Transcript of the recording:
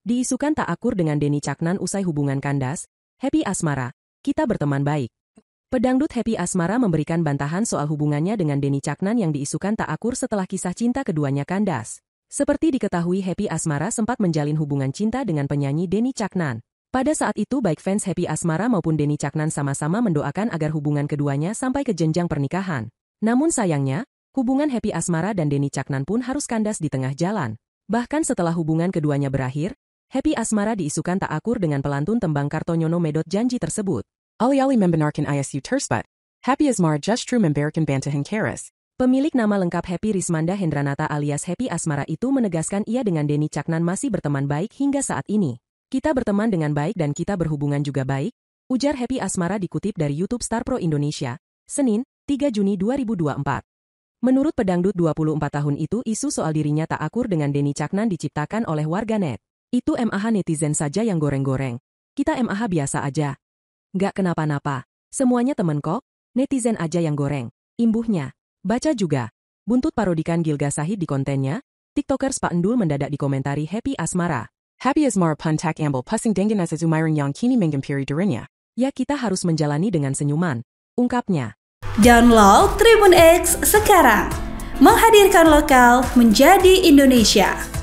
Diisukan tak akur dengan Denny Caknan usai hubungan kandas, Happy Asmara, kita berteman baik. Pedangdut Happy Asmara memberikan bantahan soal hubungannya dengan Denny Caknan yang diisukan tak akur setelah kisah cinta keduanya kandas. Seperti diketahui Happy Asmara sempat menjalin hubungan cinta dengan penyanyi Denny Caknan. Pada saat itu baik fans Happy Asmara maupun Denny Caknan sama-sama mendoakan agar hubungan keduanya sampai ke jenjang pernikahan. Namun sayangnya, hubungan Happy Asmara dan Denny Caknan pun harus kandas di tengah jalan. Bahkan setelah hubungan keduanya berakhir, Happy Asmara diisukan tak akur dengan pelantun tembang Kartonyono Medot janji tersebut. Ali-ali membenarkan ISU tersebut. Happy Asmara justru membenarkan bantahan Keres. Pemilik nama lengkap Happy Rismanda Hendranata alias Happy Asmara itu menegaskan ia dengan Denny Caknan masih berteman baik hingga saat ini. Kita berteman dengan baik dan kita berhubungan juga baik, ujar Happy Asmara dikutip dari YouTube Star Pro Indonesia, Senin, 3 Juni 2024. Menurut pedangdut 24 tahun itu isu soal dirinya tak akur dengan Denny Caknan diciptakan oleh warganet. Itu MAH netizen saja yang goreng-goreng. Kita MAH biasa aja. Gak kenapa-napa. Semuanya temen kok, netizen aja yang goreng. Imbuhnya. Baca juga. Buntut parodikan Gilga Sahid di kontennya, TikTokers Pak Endul mendadak dikomentari Happy Asmara. Happy Asmara pun tak ambil pusing dengan sezumiran yang kini mengempiri dirinya. Ya kita harus menjalani dengan senyuman. Ungkapnya. Download Tribun X sekarang. Menghadirkan lokal menjadi Indonesia.